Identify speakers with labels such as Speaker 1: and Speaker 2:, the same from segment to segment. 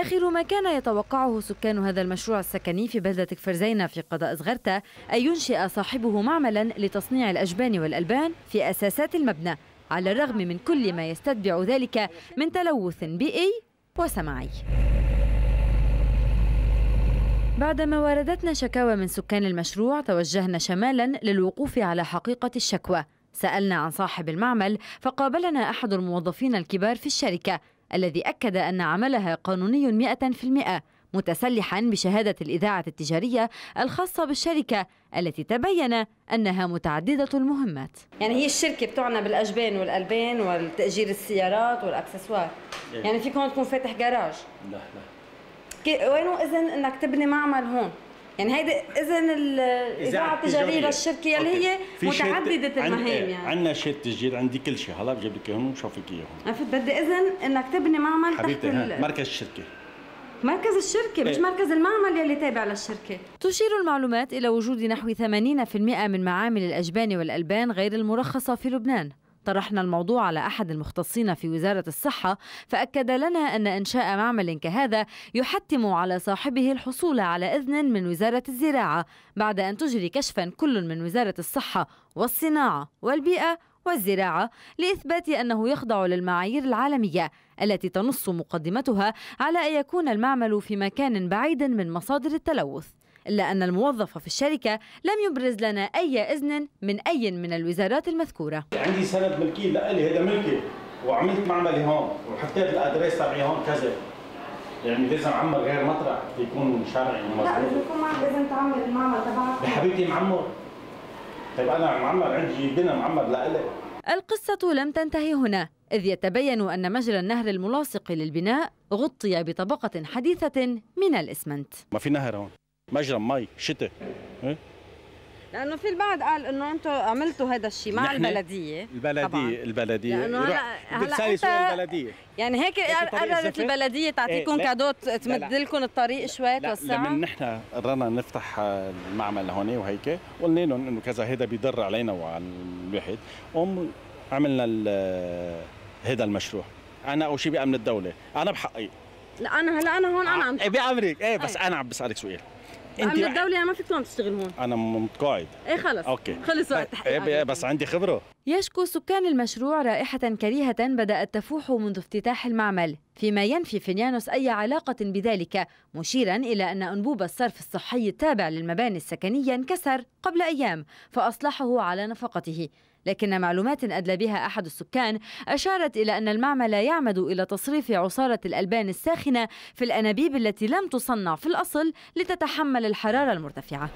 Speaker 1: آخر ما كان يتوقعه سكان هذا المشروع السكني في بلدة كفرزينة في قضاء صغرتا أن ينشئ صاحبه معملا لتصنيع الأجبان والألبان في أساسات المبنى على الرغم من كل ما يستتبع ذلك من تلوث بيئي وسمعي بعدما واردتنا شكاوى من سكان المشروع توجهنا شمالا للوقوف على حقيقة الشكوى سألنا عن صاحب المعمل فقابلنا أحد الموظفين الكبار في الشركة الذي أكد أن عملها قانوني 100% متسلحا بشهادة الإذاعة التجارية الخاصة بالشركة التي تبين أنها متعددة المهمات يعني هي الشركة بتعنى بالأجبان والألبان والتأجير السيارات والأكسسوار إيه. يعني فيكم تكون فاتح جراج لا لا وينه إذن أنك تبني معمل هون يعني هيدي اذن الاذاعه التجاريه للشركه اللي هي متعدده المهام يعني
Speaker 2: عندنا شهاده تسجيل عندي كل شيء هلا بجيب لك اياهم وبشوفك اياهم
Speaker 1: بدي اذن انك تبني معمل تحت مركز الشركه مركز الشركة مش إيه. مركز المعمل يلي تابع للشركة تشير المعلومات إلى وجود نحو 80% من معامل الأجبان والألبان غير المرخصة في لبنان طرحنا الموضوع على أحد المختصين في وزارة الصحة فأكد لنا أن إنشاء معمل كهذا يحتم على صاحبه الحصول على إذن من وزارة الزراعة بعد أن تجري كشفا كل من وزارة الصحة والصناعة والبيئة والزراعة لإثبات أنه يخضع للمعايير العالمية التي تنص مقدمتها على أن يكون المعمل في مكان بعيد من مصادر التلوث إلا أن الموظف في الشركة لم يبرز لنا أي إذن من أي من الوزارات المذكورة عندي
Speaker 2: سند ملكي لألي هذا ملكي وعملت معملي هون وحطيت الأدريس تبعي هون كذا يعني لازم عمر غير مطرح يكون شرعي ومظبوط لا بده
Speaker 1: يكون معك لازم تعمل المعمل تبعك
Speaker 2: حبيبتي معمر طيب أنا معمر عندي بنا معمر
Speaker 1: لألي القصة لم تنتهي هنا إذ يتبين أن مجرى النهر الملاصق للبناء غطي بطبقة حديثة من الإسمنت
Speaker 2: ما في نهر هون مجرى مي شتاء
Speaker 1: لانه في البعض قال انه انتم عملتوا هذا الشيء مع البلديه
Speaker 2: البلديه طبعاً. البلديه لانه هلا هلا سؤال البلديه
Speaker 1: يعني هيك قررت البلديه تعطيكم إيه، كادو تمد لكم الطريق شوي توسع لما
Speaker 2: نحن قررنا نفتح المعمل هون وهيك قلنا لهم انه كذا هذا بيضر علينا وعلى الواحد قوم عملنا هذا المشروع انا اول شيء بامن الدوله انا بحقي
Speaker 1: لا انا هلا انا هون انا عم آه، ايه
Speaker 2: بامرك ايه بس انا عم بسالك سؤال
Speaker 1: انت عمل الدوله يعني ما فيك عم تشتغل هون
Speaker 2: انا متقاعد ايه خلص اوكي خلص
Speaker 1: وقت إيه, إيه،
Speaker 2: بس عندي خبره
Speaker 1: يشكو سكان المشروع رائحة كريهة بدأت تفوح منذ افتتاح المعمل فيما ينفي فينيانوس أي علاقة بذلك مشيرا إلى أن أنبوب الصرف الصحي التابع للمباني السكنية انكسر قبل أيام فأصلحه على نفقته لكن معلومات أدلى بها أحد السكان أشارت إلى أن المعمل يعمد إلى تصريف عصارة الألبان الساخنة في الأنابيب التي لم تصنع في الأصل لتتحمل الحرارة المرتفعة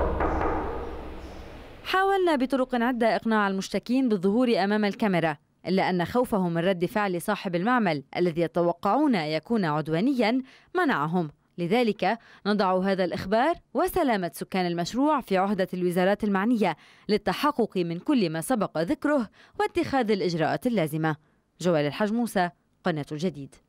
Speaker 1: حاولنا بطرق عدة إقناع المشتكين بالظهور أمام الكاميرا إلا أن خوفهم من رد فعل صاحب المعمل الذي يتوقعون يكون عدوانيا منعهم لذلك نضع هذا الإخبار وسلامة سكان المشروع في عهدة الوزارات المعنية للتحقق من كل ما سبق ذكره واتخاذ الإجراءات اللازمة جوال الحج موسى قناة الجديد